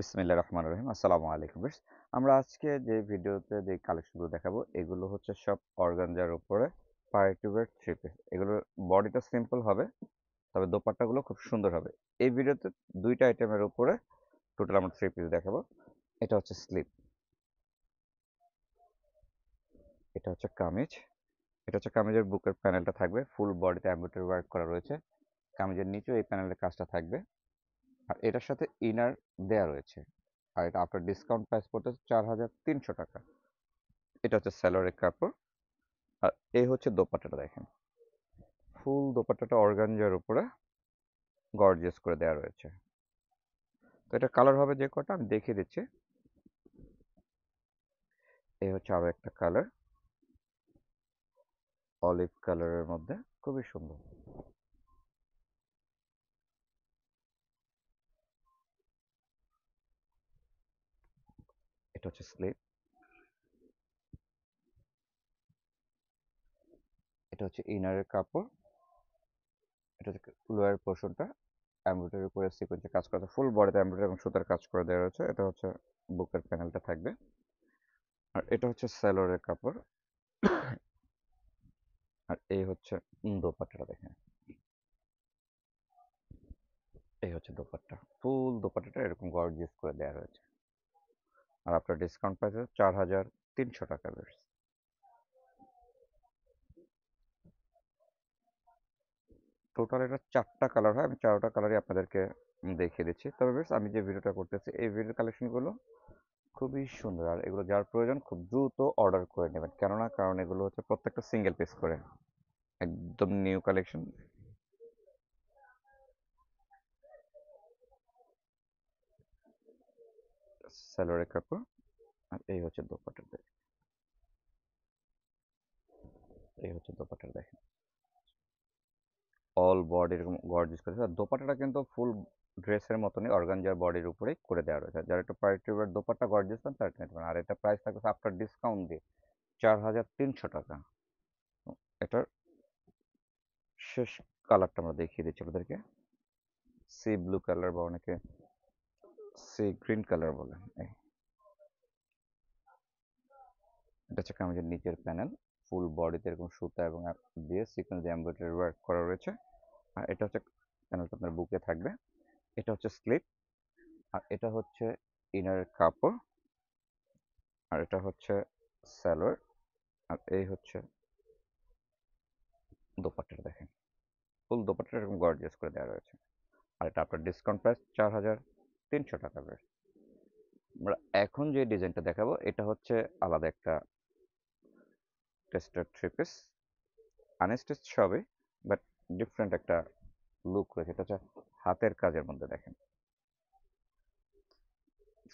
বিসমিল্লা রহমান রহিম আসসালামু আলাইকুম বেশ আমরা আজকে যে ভিডিওতে যে কালেকশনগুলো দেখাবো এগুলো হচ্ছে সব অর্গানজার উপরে পার্টিউবের থ্রি পিস এগুলোর বডিটা সিম্পল হবে তবে দোপাট্টাগুলো খুব সুন্দর হবে এই ভিডিওতে দুইটা আইটেমের উপরে টোটাল আমরা থ্রি পিস দেখাবো এটা হচ্ছে স্লিপ এটা হচ্ছে কামিজ এটা হচ্ছে কামিজের বুকের প্যানেলটা থাকবে ফুল বডিতে অ্যাম্বুটারি ওয়ার্ক করা রয়েছে কামিজের নিচেও এই প্যানেলের কাজটা থাকবে আর এটার সাথে ইনার দেয়া রয়েছে আর এটা আপনার ডিসকাউন্ট প্রাইস পড়তেছে চার হাজার তিনশো টাকা এটা হচ্ছে স্যালোয়ারের কাপড় আর এই হচ্ছে দোপাটাটা দেখেন ফুল দোপাটাটা অর্গানজার উপরে গর্জিয়াস করে দেওয়া রয়েছে তো এটা কালার হবে যে কটা আমি দেখিয়ে দিচ্ছি এই হচ্ছে আরও একটা কালার অলিভ কালারের মধ্যে খুবই সুন্দর এটা হচ্ছে স্লিপ এটা হচ্ছে ইনারের কাপড় এটা হচ্ছে লোয়ার পোর্শনটা অ্যাম্বয়ডারি করে সিকোয়েন্সে কাজ করা ফুল বডিতে অ্যাম্বয়ডারি এবং সুতার কাজ করে দেওয়া রয়েছে এটা হচ্ছে বুকের প্যানেলটা থাকবে আর এটা হচ্ছে স্যালোরের কাপড় আর এই হচ্ছে দোপাট্টাটা দেখেন এই হচ্ছে দোপাট্টা ফুল দোপাট্টাটা এরকম গর্জিয়াস করে দেওয়া রয়েছে আর আপনার ডিসকাউন্ট প্রাইস চার হাজার তিনশো টাকা বেড়েছে টোটাল এটা চারটা কালার হয় আমি চারোটা কালারই আপনাদেরকে দেখিয়ে দিচ্ছি তবে বেশ আমি যে ভিডিওটা করতেছি এই ভিডিওর কালেকশনগুলো খুবই সুন্দর আর এগুলো যার প্রয়োজন খুব দ্রুত অর্ডার করে নেবেন কেননা কারণ এগুলো হচ্ছে প্রত্যেকটা সিঙ্গেল পিস করে একদম নিউ কালেকশন হচ্ছে স্যালোয়ারের কাপড় আর এই হচ্ছে দোপাটার দেখেন এই হচ্ছে দোপাটার দেখেন অল বডি এরকম গড ইউজ করেছে আর দোপাটাটা কিন্তু ফুল ড্রেসের মতনই অর্গানজার বডির উপরে করে দেওয়া রয়েছে যারা একটু পার্টি দোপাটা গড গর্জিস পান তারা পারেন আর এটা প্রাইস থাকছে আফটার ডিসকাউন্ট দিয়ে চার হাজার তিনশো টাকা এটার শেষ কালারটা আমরা দেখিয়ে দিচ্ছি আপনাদেরকে সি ব্লু কালার বা অনেকে সি গ্রিন কালার বলে এটা হচ্ছে কামিজের নিচের প্যানেল ফুল বডিতে এরকম সুতা এবং দিয়ে সিকোয়েন্স দিয়ে এমব্রয়ডারি ওয়ার্ক করা রয়েছে আর এটা হচ্ছে প্যানেলটা আপনার বুকে থাকবে এটা হচ্ছে স্লিপ আর এটা হচ্ছে ইনার কাপড় আর এটা হচ্ছে স্যালোয়ার আর এই হচ্ছে দোপাট্টাটা দেখেন ফুল দোপাট্টা এরকম গর্জিয়াস করে দেওয়া রয়েছে আর এটা আপনার ডিসকাউন্ট প্রাইস চার হাজার তিনশো টাকা করে আমরা এখন যে ডিজাইনটা দেখাবো এটা হচ্ছে আলাদা একটা টেস্টার থ্রি পিস আনস্টেস্ট সবে বাট ডিফারেন্ট একটা লুক রয়েছে এটা হচ্ছে হাতের কাজের মধ্যে দেখেন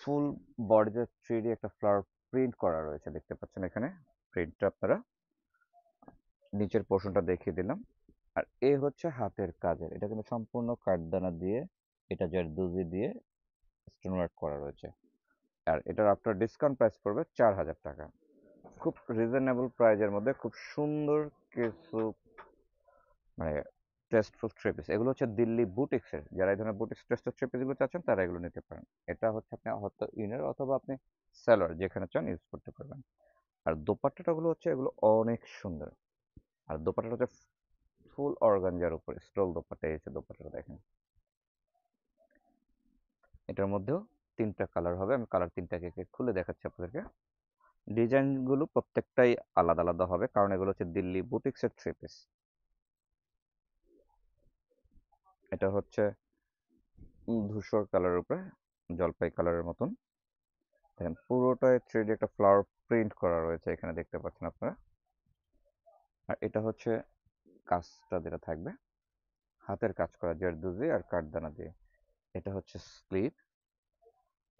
ফুল বডিতে থ্রি একটা ফ্লাওয়ার প্রিন্ট করা রয়েছে দেখতে পাচ্ছেন এখানে প্রিন্টটা আপনারা নিচের পোর্শনটা দেখিয়ে দিলাম আর এ হচ্ছে হাতের কাজের এটা কিন্তু সম্পূর্ণ কাঠদানা দিয়ে এটা দুজি দিয়ে স্টোন ওয়ার্ক করা রয়েছে আর এটার আপনার ডিসকাউন্ট প্রাইস পড়বে চার হাজার টাকা খুব রিজনেবল প্রাইজের মধ্যে খুব সুন্দর কিছু মানে টেস্ট প্রুফ থ্রি পিস এগুলো হচ্ছে দিল্লি বুটিক্সের যারা এই ধরনের বুটিক্স টেস্ট থ্রি পিসগুলো চাচ্ছেন তারা এগুলো নিতে পারেন এটা হচ্ছে আপনি হয়তো ইনার অথবা আপনি স্যালোয়ার যেখানে চান ইউজ করতে পারবেন আর দোপাট্টাটাগুলো হচ্ছে এগুলো অনেক সুন্দর আর দোপাট্টাটা হচ্ছে ফুল অর্গানজার উপরে স্টল দোপাট্টা এসে দোপাট্টাটা দেখেন এটার মধ্যেও তিনটা কালার হবে আমি কালার তিনটাকে খুলে দেখাচ্ছি আপনাদেরকে ডিজাইনগুলো প্রত্যেকটাই আলাদা আলাদা হবে কারণ এগুলো হচ্ছে দিল্লি বুটিক্সের থ্রি পিস এটা হচ্ছে ধূসর কালারের উপরে জলপাই কালারের মতন দেখেন পুরোটাই থ্রিডি একটা ফ্লাওয়ার প্রিন্ট করা রয়েছে এখানে দেখতে পাচ্ছেন আপনারা আর এটা হচ্ছে কাজটা যেটা থাকবে হাতের কাজ করা দুজি আর কাঠদানা দিয়ে এটা হচ্ছে স্লিপ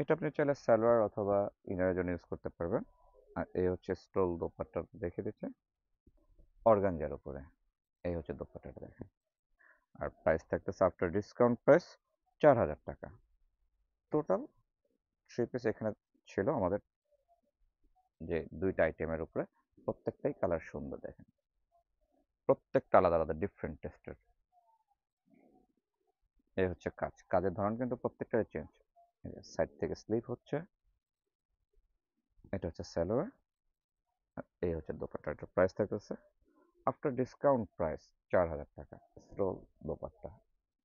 এটা আপনি চাইলে সালোয়ার অথবা ইনারের জন্য ইউজ করতে পারবেন আর এই হচ্ছে স্টোল দোপাট্টা দেখে দিচ্ছে অর্গানজার উপরে এই হচ্ছে দোপাটা দেখেন আর প্রাইস থাকতেছে আফটার ডিসকাউন্ট প্রাইস চার হাজার টাকা টোটাল থ্রি পিস এখানে ছিল আমাদের যে দুইটা আইটেমের উপরে প্রত্যেকটাই কালার সুন্দর দেখেন প্রত্যেকটা আলাদা আলাদা ডিফারেন্ট টেস্ট হচ্ছে কাজ কাজের ধরন কিন্তু প্রত্যেকটাই চেঞ্জ সাইড থেকে স্লিপ হচ্ছে এটা হচ্ছে স্যালোয়ার এই হচ্ছে দোপাট্টা এটা প্রাইস থাকতেছে আফটার ডিসকাউন্ট প্রাইস চার হাজার টাকা স্টোল দোপাট্টা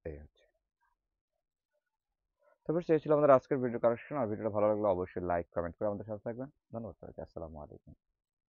এই হচ্ছে তবে সেই ছিল আমাদের আজকের ভিডিও কারেকশন আর ভিডিওটা ভালো লাগলে অবশ্যই লাইক কমেন্ট করে আমাদের সাথে থাকবেন ধন্যবাদ সবাইকে আসসালামু আলাইকুম